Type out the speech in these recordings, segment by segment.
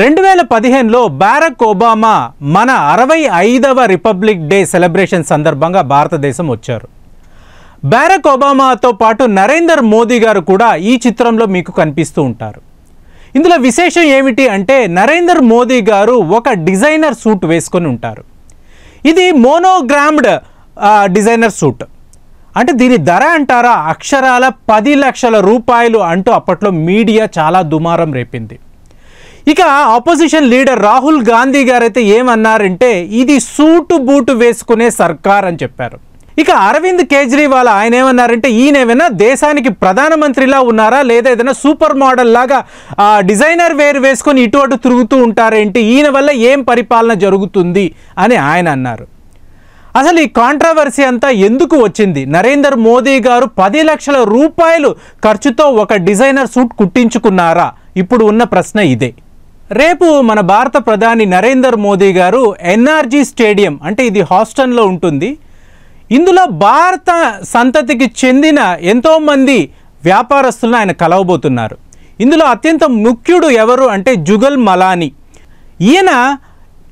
రెండు వేల పదిహేనులో బారక్ ఒబామా మన అరవై ఐదవ రిపబ్లిక్ డే సెలబ్రేషన్ సందర్భంగా భారతదేశం వచ్చారు బారక్ ఒబామాతో పాటు నరేందర్ మోదీ గారు కూడా ఈ చిత్రంలో మీకు కనిపిస్తూ ఉంటారు ఇందులో విశేషం ఏమిటి అంటే నరేందర్ మోదీ గారు ఒక డిజైనర్ సూట్ వేసుకొని ఉంటారు ఇది మోనోగ్రామ్డ్ డిజైనర్ సూట్ అంటే దీని ధర అంటారా అక్షరాల పది లక్షల రూపాయలు అంటూ అప్పట్లో మీడియా చాలా దుమారం రేపింది ఇక ఆపోజిషన్ లీడర్ రాహుల్ గాంధీ గారైతే ఏమన్నారంటే ఇది సూటు బూటు వేసుకునే సర్కార్ అని చెప్పారు ఇక అరవింద్ కేజ్రీవాల్ ఆయన ఏమన్నారంటే ఈయన ఏమైనా దేశానికి ప్రధానమంత్రిలా ఉన్నారా లేదా ఏదైనా సూపర్ మోడల్ లాగా డిజైనర్ వేరు వేసుకొని ఇటు అటు తిరుగుతూ ఉంటారేంటి ఈయన వల్ల ఏం పరిపాలన జరుగుతుంది అని ఆయన అన్నారు అసలు ఈ కాంట్రవర్సీ అంతా ఎందుకు వచ్చింది నరేందర్ మోదీ గారు పది లక్షల రూపాయలు ఖర్చుతో ఒక డిజైనర్ సూట్ కుట్టించుకున్నారా ఇప్పుడు ఉన్న ప్రశ్న ఇదే రేపు మన భారత ప్రధాని నరేందర్ మోదీ గారు ఎన్ఆర్జీ స్టేడియం అంటే ఇది హాస్టన్లో ఉంటుంది ఇందులో భారత సంతతికి చెందిన ఎంతోమంది వ్యాపారస్తులను ఆయన కలవబోతున్నారు ఇందులో అత్యంత ముఖ్యుడు ఎవరు అంటే జుగల్ మలానీ ఈయన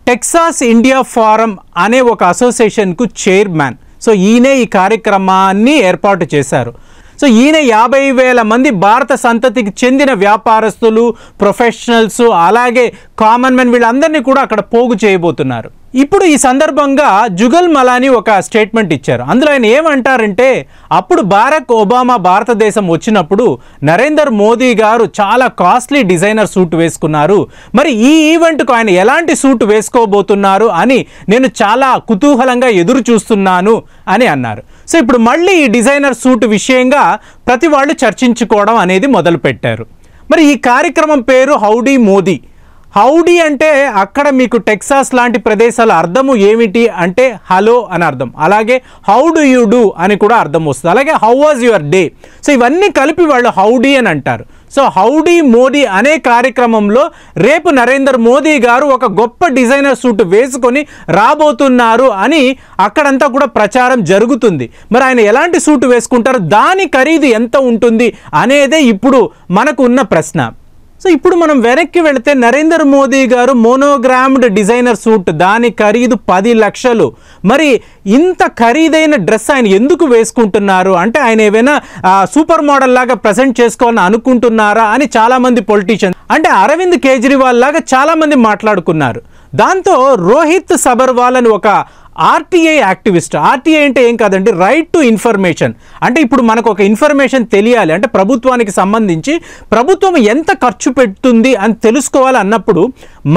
టెక్సాస్ ఇండియా ఫారం అనే ఒక అసోసియేషన్కు చైర్మన్ సో ఈయనే ఈ కార్యక్రమాన్ని ఏర్పాటు చేశారు సో ఈయన యాభై వేల మంది భారత సంతతికి చెందిన వ్యాపారస్తులు ప్రొఫెషనల్స్ అలాగే కామన్ మెన్ వీళ్ళందరినీ కూడా అక్కడ పోగు చేయబోతున్నారు ఇప్పుడు ఈ సందర్భంగా జుగల్ మలాని ఒక స్టేట్మెంట్ ఇచ్చారు అందులో ఆయన ఏమంటారంటే అప్పుడు బారక్ ఒబామా భారతదేశం వచ్చినప్పుడు నరేందర్ మోదీ గారు చాలా కాస్ట్లీ డిజైనర్ సూట్ వేసుకున్నారు మరి ఈ ఈవెంట్కు ఆయన ఎలాంటి సూట్ వేసుకోబోతున్నారు అని నేను చాలా కుతూహలంగా ఎదురు చూస్తున్నాను అని అన్నారు సో ఇప్పుడు మళ్ళీ ఈ డిజైనర్ సూట్ విషయంగా ప్రతి వాళ్ళు చర్చించుకోవడం అనేది మొదలుపెట్టారు మరి ఈ కార్యక్రమం పేరు హౌడీ మోదీ హౌడీ అంటే అక్కడ మీకు టెక్సాస్ లాంటి ప్రదేశాల అర్థము ఏమిటి అంటే హలో అని అర్థం అలాగే హౌ డు యూ డూ అని కూడా అర్థం వస్తుంది అలాగే how was your day so ఇవన్నీ కలిపి వాళ్ళు హౌడీ అని అంటారు సో హౌడీ మోడీ అనే కార్యక్రమంలో రేపు నరేంద్ర మోదీ గారు ఒక గొప్ప డిజైనర్ సూట్ వేసుకొని రాబోతున్నారు అని అక్కడంతా కూడా ప్రచారం జరుగుతుంది మరి ఆయన ఎలాంటి సూట్ వేసుకుంటారు దాని ఖరీదు ఎంత ఉంటుంది అనేదే ఇప్పుడు మనకు ఉన్న ప్రశ్న సో ఇప్పుడు మనం వెనక్కి వెళితే నరేంద్ర మోదీ గారు మోనోగ్రామ్డ్ డిజైనర్ సూట్ దాని ఖరీదు పది లక్షలు మరి ఇంత ఖరీదైన డ్రెస్ ఆయన ఎందుకు వేసుకుంటున్నారు అంటే ఆయన ఏమైనా సూపర్ మోడల్ లాగా ప్రజెంట్ చేసుకోవాలని అనుకుంటున్నారా అని చాలామంది పొలిటీషియన్ అంటే అరవింద్ కేజ్రీవాల్ లాగా చాలామంది మాట్లాడుకున్నారు దాంతో రోహిత్ సబర్వాల్ అని ఒక ఆర్టీఐ యాక్టివిస్ట్ ఆర్టీఐ అంటే ఏం కాదండి రైట్ టు ఇన్ఫర్మేషన్ అంటే ఇప్పుడు మనకు ఒక ఇన్ఫర్మేషన్ తెలియాలి అంటే ప్రభుత్వానికి సంబంధించి ప్రభుత్వం ఎంత ఖర్చు పెడుతుంది అని తెలుసుకోవాలి అన్నప్పుడు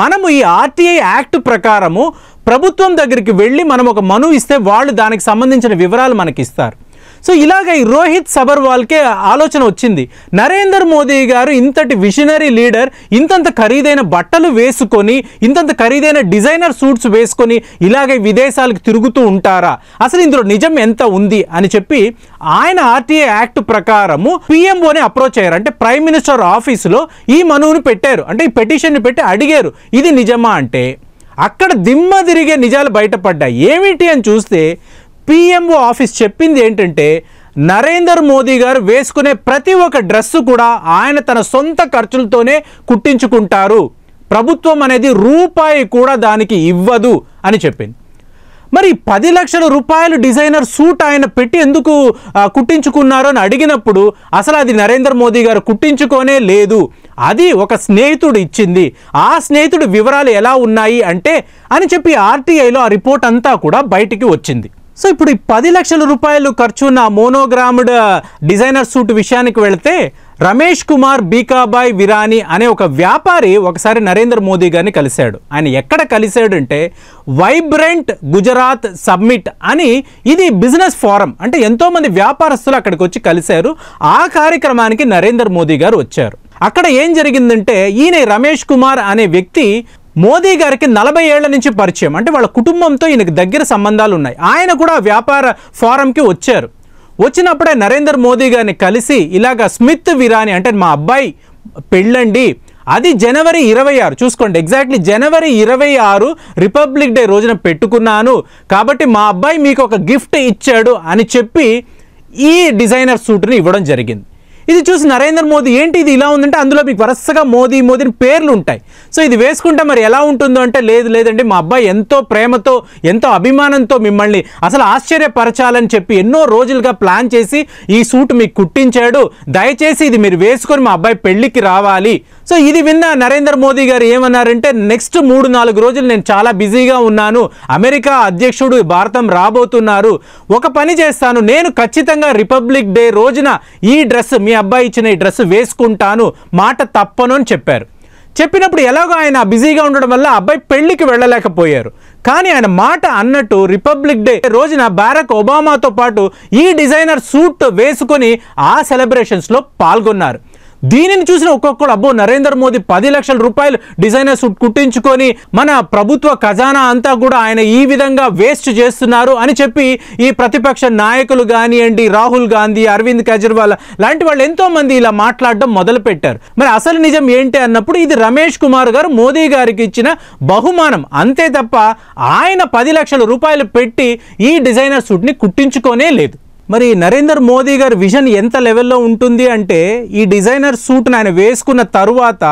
మనము ఈ ఆర్టీఐ యాక్ట్ ప్రకారము ప్రభుత్వం దగ్గరికి వెళ్ళి మనం ఒక మను ఇస్తే వాళ్ళు దానికి సంబంధించిన వివరాలు మనకి ఇస్తారు సో ఇలాగ ఈ రోహిత్ సబర్వాల్కే ఆలోచన వచ్చింది నరేందర్ మోదీ గారు ఇంతటి విషనరీ లీడర్ ఇంతంత ఖరీదైన బట్టలు వేసుకొని ఇంతంత ఖరీదైన డిజైనర్ సూట్స్ వేసుకొని ఇలాగే విదేశాలకు తిరుగుతూ ఉంటారా అసలు ఇందులో నిజం ఎంత ఉంది అని చెప్పి ఆయన ఆర్టీఏ యాక్ట్ ప్రకారము పిఎంఓని అప్రోచ్ అయ్యారు అంటే ప్రైమ్ మినిస్టర్ ఆఫీసులో ఈ మనువును పెట్టారు అంటే ఈ పెటిషన్ని పెట్టి అడిగారు ఇది నిజమా అంటే అక్కడ దిమ్మ తిరిగే నిజాలు బయటపడ్డాయి ఏమిటి అని చూస్తే పిఎంఓ ఆఫీస్ చెప్పింది ఏంటంటే నరేందర్ మోదీ గారు వేసుకునే ప్రతి ఒక్క డ్రెస్సు కూడా ఆయన తన సొంత ఖర్చులతోనే కుట్టించుకుంటారు ప్రభుత్వం అనేది రూపాయి కూడా దానికి ఇవ్వదు అని చెప్పింది మరి పది లక్షల రూపాయలు డిజైనర్ సూట్ ఆయన పెట్టి ఎందుకు కుట్టించుకున్నారు అని అడిగినప్పుడు అసలు అది నరేంద్ర మోదీ గారు కుట్టించుకోనే లేదు అది ఒక స్నేహితుడు ఇచ్చింది ఆ స్నేహితుడి వివరాలు ఎలా ఉన్నాయి అంటే అని చెప్పి ఆర్టీఐలో ఆ రిపోర్ట్ అంతా కూడా బయటికి వచ్చింది సో ఇప్పుడు ఈ పది లక్షల రూపాయలు ఖర్చు ఉన్న మోనోగ్రామ్డ్ డిజైనర్ సూట్ విషయానికి వెళితే రమేష్ కుమార్ బీకాబాయ్ విరాని అనే ఒక వ్యాపారి ఒకసారి నరేంద్ర మోదీ గారిని కలిశాడు ఆయన ఎక్కడ కలిశాడంటే వైబ్రెంట్ గుజరాత్ సబ్మిట్ అని ఇది బిజినెస్ ఫోరం అంటే ఎంతోమంది వ్యాపారస్తులు అక్కడికి వచ్చి కలిశారు ఆ కార్యక్రమానికి నరేంద్ర మోదీ గారు వచ్చారు అక్కడ ఏం జరిగిందంటే ఈయన రమేష్ కుమార్ అనే వ్యక్తి మోదీ గారికి నలభై ఏళ్ల నుంచి పరిచయం అంటే వాళ్ళ కుటుంబంతో ఈయనకు దగ్గర సంబంధాలు ఉన్నాయి ఆయన కూడా వ్యాపార ఫారంకి వచ్చారు వచ్చినప్పుడే నరేంద్ర మోదీ గారిని కలిసి ఇలాగ స్మిత్ విరాని అంటే మా అబ్బాయి పెళ్ళండి అది జనవరి ఇరవై ఆరు చూసుకోండి ఎగ్జాక్ట్లీ జనవరి ఇరవై ఆరు రిపబ్లిక్ డే రోజున పెట్టుకున్నాను కాబట్టి మా అబ్బాయి మీకు ఒక గిఫ్ట్ ఇచ్చాడు అని చెప్పి ఈ డిజైనర్ సూట్ని ఇవ్వడం జరిగింది ఇది చూసి నరేంద్ర మోదీ ఏంటి ఇది ఇలా ఉందంటే అందులో మీకు వరుసగా మోదీ మోదీని పేర్లు ఉంటాయి సో ఇది వేసుకుంటే మరి ఎలా ఉంటుందో అంటే లేదు లేదండి మా అబ్బాయి ఎంతో ప్రేమతో ఎంతో అభిమానంతో మిమ్మల్ని అసలు ఆశ్చర్యపరచాలని చెప్పి ఎన్నో రోజులుగా ప్లాన్ చేసి ఈ సూట్ మీకు కుట్టించాడు దయచేసి ఇది మీరు వేసుకొని మా అబ్బాయి పెళ్ళికి రావాలి సో ఇది విన్న నరేంద్ర మోదీ గారు ఏమన్నారంటే నెక్స్ట్ మూడు నాలుగు రోజులు నేను చాలా బిజీగా ఉన్నాను అమెరికా అధ్యక్షుడు భారతం రాబోతున్నారు ఒక పని చేస్తాను నేను ఖచ్చితంగా రిపబ్లిక్ డే రోజున ఈ డ్రెస్ మీ అబ్బాయి ఇచ్చిన ఈ డ్రెస్ వేసుకుంటాను మాట తప్పను అని చెప్పారు చెప్పినప్పుడు ఎలాగో ఆయన బిజీగా ఉండడం వల్ల అబ్బాయి పెళ్లికి వెళ్ళలేకపోయారు కానీ ఆయన మాట అన్నట్టు రిపబ్లిక్ డే రోజున బారక్ ఒబామాతో పాటు ఈ డిజైనర్ సూట్ వేసుకొని ఆ సెలబ్రేషన్స్లో పాల్గొన్నారు దీనిని చూసిన ఒక్కొక్కడు అబ్బో నరేంద్ర మోదీ పది లక్షల రూపాయలు డిజైనర్ సూట్ కుట్టించుకొని మన ప్రభుత్వ ఖజానా అంతా కూడా ఆయన ఈ విధంగా వేస్ట్ చేస్తున్నారు అని చెప్పి ఈ ప్రతిపక్ష నాయకులు కానివ్వండి రాహుల్ గాంధీ అరవింద్ కేజ్రీవాల్ లాంటి వాళ్ళు ఎంతో మంది ఇలా మాట్లాడడం మొదలుపెట్టారు మరి అసలు నిజం ఏంటి అన్నప్పుడు ఇది రమేష్ కుమార్ గారు మోదీ గారికి ఇచ్చిన బహుమానం అంతే తప్ప ఆయన పది లక్షల రూపాయలు పెట్టి ఈ డిజైనర్ సూట్ని కుట్టించుకోనే లేదు మరి నరేంద్ర మోదీ గారి విజన్ ఎంత లెవెల్లో ఉంటుంది అంటే ఈ డిజైనర్ సూట్ను ఆయన వేసుకున్న తరువాత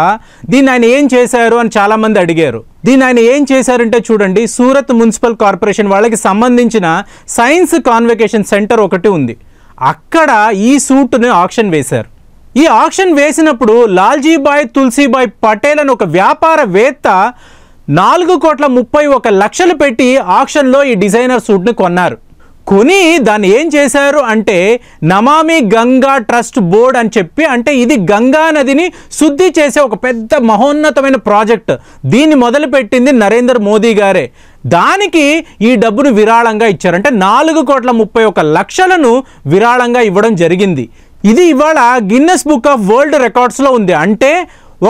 దీన్ని ఆయన ఏం చేశారు అని చాలామంది అడిగారు దీన్ని ఆయన ఏం చేశారంటే చూడండి సూరత్ మున్సిపల్ కార్పొరేషన్ వాళ్ళకి సంబంధించిన సైన్స్ కాన్వకేషన్ సెంటర్ ఒకటి ఉంది అక్కడ ఈ సూట్ను ఆప్షన్ వేశారు ఈ ఆప్షన్ వేసినప్పుడు లాల్జీబాయ్ తులసీబాయ్ పటేల్ అని ఒక వ్యాపారవేత్త నాలుగు కోట్ల ముప్పై ఒక లక్షలు పెట్టి ఆప్షన్లో ఈ డిజైనర్ సూట్ను కొన్నారు కొని దాన్ని ఏం చేశారు అంటే నమామి గంగా ట్రస్ట్ బోర్డ్ అని చెప్పి అంటే ఇది గంగా నదిని శుద్ధి చేసే ఒక పెద్ద మహోన్నతమైన ప్రాజెక్ట్ దీన్ని మొదలుపెట్టింది నరేంద్ర మోదీ గారే దానికి ఈ డబ్బును విరాళంగా ఇచ్చారు అంటే నాలుగు కోట్ల ముప్పై ఒక లక్షలను విరాళంగా ఇవ్వడం జరిగింది ఇది ఇవాళ గిన్నెస్ బుక్ ఆఫ్ వరల్డ్ రికార్డ్స్లో ఉంది అంటే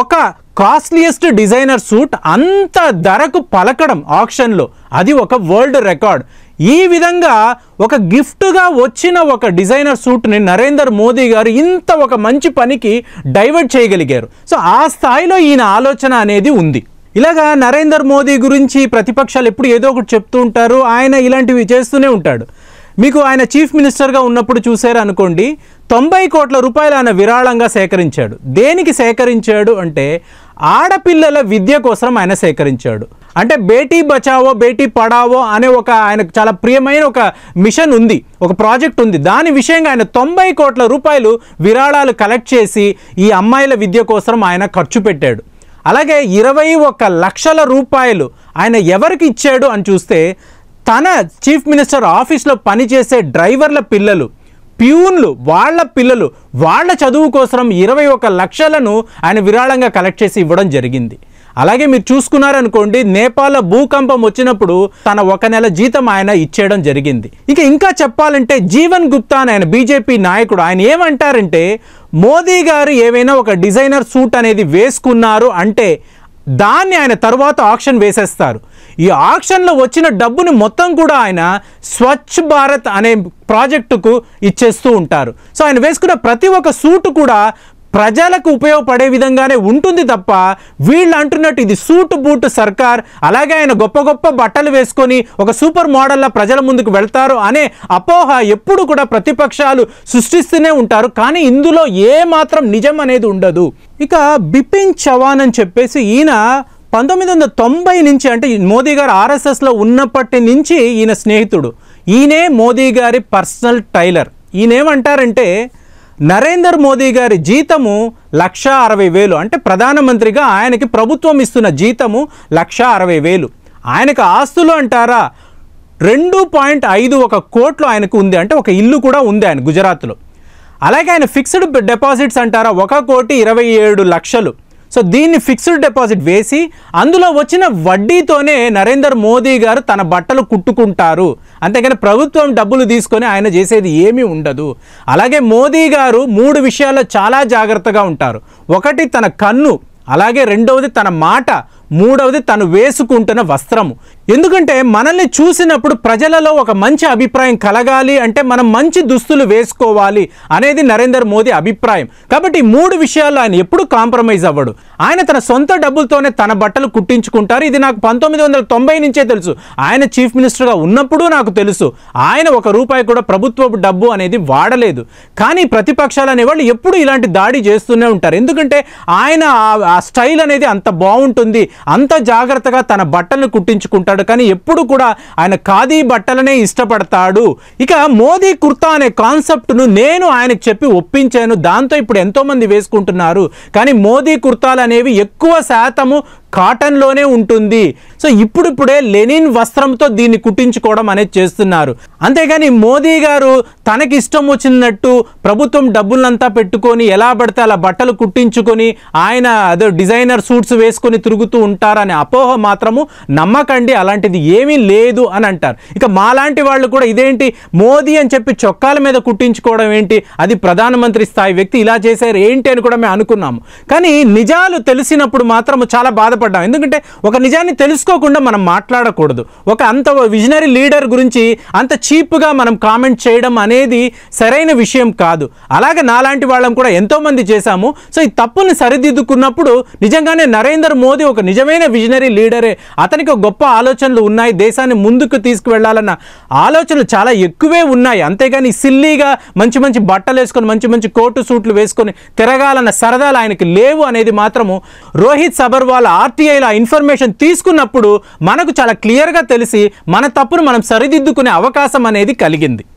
ఒక కాస్ట్లీయెస్ట్ డిజైనర్ సూట్ అంత ధరకు పలకడం ఆప్షన్లో అది ఒక వరల్డ్ రికార్డ్ ఈ విధంగా ఒక గిఫ్ట్గా వచ్చిన ఒక డిజైనర్ సూట్ని నరేందర్ మోదీ గారు ఇంత ఒక మంచి పనికి డైవర్ట్ చేయగలిగారు సో ఆ స్థాయిలో ఈయన ఆలోచన అనేది ఉంది ఇలాగా నరేందర్ మోదీ గురించి ప్రతిపక్షాలు ఎప్పుడు ఏదో ఒకటి చెప్తూ ఉంటారు ఆయన ఇలాంటివి చేస్తూనే ఉంటాడు మీకు ఆయన చీఫ్ మినిస్టర్గా ఉన్నప్పుడు చూశారు అనుకోండి తొంభై కోట్ల రూపాయలు ఆయన విరాళంగా సేకరించాడు దేనికి సేకరించాడు అంటే ఆడపిల్లల విద్య కోసం ఆయన సేకరించాడు అంటే బేటీ బచావో బేటీ పడావో అనే ఒక ఆయనకు చాలా ప్రియమైన ఒక మిషన్ ఉంది ఒక ప్రాజెక్ట్ ఉంది దాని విషయంగా ఆయన తొంభై కోట్ల రూపాయలు విరాళాలు కలెక్ట్ చేసి ఈ అమ్మాయిల విద్య కోసం ఆయన ఖర్చు పెట్టాడు అలాగే ఇరవై ఒక లక్షల రూపాయలు ఆయన ఎవరికి ఇచ్చాడు అని చూస్తే తన చీఫ్ మినిస్టర్ ఆఫీస్లో పనిచేసే డ్రైవర్ల పిల్లలు ప్యూన్లు వాళ్ళ పిల్లలు వాళ్ళ చదువు కోసం ఇరవై ఒక లక్షలను ఆయన విరాళంగా కలెక్ట్ చేసి ఇవ్వడం జరిగింది అలాగే మీరు చూసుకున్నారనుకోండి నేపాల్ భూకంపం వచ్చినప్పుడు తన ఒక నెల జీతం ఆయన ఇచ్చేయడం జరిగింది ఇక ఇంకా చెప్పాలంటే జీవన్ గుప్తా అని ఆయన బీజేపీ నాయకుడు ఆయన ఏమంటారంటే మోదీ గారు ఏవైనా ఒక డిజైనర్ సూట్ అనేది వేసుకున్నారు అంటే దాన్ని ఆయన తర్వాత ఆక్షన్ వేసేస్తారు ఈ ఆక్షన్లో వచ్చిన డబ్బుని మొత్తం కూడా ఆయన స్వచ్ఛ భారత్ అనే ప్రాజెక్టుకు ఇచ్చేస్తూ ఉంటారు సో ఆయన వేసుకున్న ప్రతి ఒక్క సూటు కూడా ప్రజలకు ఉపయోగపడే విధంగానే ఉంటుంది తప్ప వీళ్ళు అంటున్నట్టు ఇది సూటు బూటు సర్కార్ అలాగే ఆయన గొప్ప గొప్ప బట్టలు వేసుకొని ఒక సూపర్ మోడల్లా ప్రజల ముందుకు వెళ్తారు అనే అపోహ ఎప్పుడు కూడా ప్రతిపక్షాలు సృష్టిస్తూనే ఉంటారు కానీ ఇందులో ఏ మాత్రం నిజం అనేది ఉండదు ఇక బిపిన్ చవాన్ అని చెప్పేసి ఈయన పంతొమ్మిది వందల తొంభై నుంచి అంటే మోదీ గారు ఆర్ఎస్ఎస్లో ఉన్నప్పటి నుంచి ఈయన స్నేహితుడు ఈయనే మోదీ గారి పర్సనల్ టైలర్ ఈయనేమంటారంటే నరేందర్ మోదీ గారి జీతము లక్ష అరవై వేలు అంటే ప్రధానమంత్రిగా ఆయనకి ప్రభుత్వం ఇస్తున్న జీతము లక్ష అరవై వేలు ఆయనకు ఆస్తులు అంటారా రెండు పాయింట్ ఐదు ఒక కోట్లు ఆయనకు ఉంది అంటే ఒక ఇల్లు కూడా ఉంది ఆయన గుజరాత్లో అలాగే ఆయన ఫిక్స్డ్ డిపాజిట్స్ అంటారా ఒక కోటి ఇరవై ఏడు లక్షలు సో దీన్ని ఫిక్స్డ్ డిపాజిట్ వేసి అందులో వచ్చిన వడ్డీతోనే నరేందర్ మోదీ గారు తన బట్టలు కుట్టుకుంటారు అంతేగాని ప్రభుత్వం డబ్బులు తీసుకొని ఆయన చేసేది ఏమీ ఉండదు అలాగే మోదీ గారు మూడు విషయాల్లో చాలా జాగ్రత్తగా ఉంటారు ఒకటి తన కన్ను అలాగే రెండవది తన మాట మూడవది తను వేసుకుంటున్న వస్త్రము ఎందుకంటే మనల్ని చూసినప్పుడు ప్రజలలో ఒక మంచి అభిప్రాయం కలగాలి అంటే మనం మంచి దుస్తులు వేసుకోవాలి అనేది నరేంద్ర మోదీ అభిప్రాయం కాబట్టి మూడు విషయాల్లో ఆయన ఎప్పుడు కాంప్రమైజ్ అవ్వడు ఆయన తన సొంత డబ్బులతోనే తన బట్టలు కుట్టించుకుంటారు ఇది నాకు పంతొమ్మిది వందల తొంభై నుంచే తెలుసు ఆయన చీఫ్ మినిస్టర్గా ఉన్నప్పుడు నాకు తెలుసు ఆయన ఒక రూపాయి కూడా ప్రభుత్వ డబ్బు అనేది వాడలేదు కానీ ప్రతిపక్షాలు అనేవాళ్ళు ఎప్పుడు ఇలాంటి దాడి చేస్తూనే ఉంటారు ఎందుకంటే ఆయన ఆ స్టైల్ అనేది అంత బాగుంటుంది అంత జాగ్రత్తగా తన బట్టలు కుట్టించుకుంటారు ఇష్టపడతాడు కానీ ఎప్పుడు కూడా ఆయన ఖాదీ బట్టలనే ఇష్టపడతాడు ఇక మోదీ కుర్తా అనే కాన్సెప్ట్ను నేను ఆయనకు చెప్పి ఒప్పించాను దాంతో ఇప్పుడు ఎంతోమంది వేసుకుంటున్నారు కానీ మోదీ కుర్తాలు అనేవి ఎక్కువ శాతము కాటన్లోనే ఉంటుంది సో ఇప్పుడిప్పుడే లెనిన్ వస్త్రంతో దీన్ని కుట్టించుకోవడం అనేది చేస్తున్నారు అంతేగాని మోదీ గారు తనకి ఇష్టం వచ్చినట్టు ప్రభుత్వం డబ్బులంతా పెట్టుకొని ఎలా పడితే అలా బట్టలు కుట్టించుకొని ఆయన అదే డిజైనర్ సూట్స్ వేసుకొని తిరుగుతూ ఉంటారనే అపోహ మాత్రము నమ్మకండి అలాంటిది ఏమీ లేదు అని అంటారు ఇక మాలాంటి వాళ్ళు కూడా ఇదేంటి మోదీ అని చెప్పి చొక్కాల మీద కుట్టించుకోవడం ఏంటి అది ప్రధానమంత్రి స్థాయి వ్యక్తి ఇలా చేశారు ఏంటి అని కూడా మేము అనుకున్నాము కానీ నిజాలు తెలిసినప్పుడు మాత్రం చాలా బాధ బాధపడ్డాం ఎందుకంటే ఒక నిజాన్ని తెలుసుకోకుండా మనం మాట్లాడకూడదు ఒక అంత విజనరీ లీడర్ గురించి అంత చీప్గా మనం కామెంట్ చేయడం అనేది సరైన విషయం కాదు అలాగే నాలాంటి వాళ్ళం కూడా ఎంతోమంది చేశాము సో ఈ తప్పుని సరిదిద్దుకున్నప్పుడు నిజంగానే నరేంద్ర మోదీ ఒక నిజమైన విజనరీ లీడరే అతనికి గొప్ప ఆలోచనలు ఉన్నాయి దేశాన్ని ముందుకు తీసుకువెళ్లాలన్న ఆలోచనలు చాలా ఎక్కువే ఉన్నాయి అంతేగాని సిల్లీగా మంచి మంచి బట్టలు వేసుకొని మంచి మంచి కోటు సూట్లు వేసుకొని తిరగాలన్న సరదాలు ఆయనకి లేవు అనేది మాత్రము రోహిత్ సబర్వాల్ ఆర్ ఆర్టీఐల ఇన్ఫర్మేషన్ తీసుకున్నప్పుడు మనకు చాలా క్లియర్గా తెలిసి మన తప్పును మనం సరిదిద్దుకునే అవకాశం అనేది కలిగింది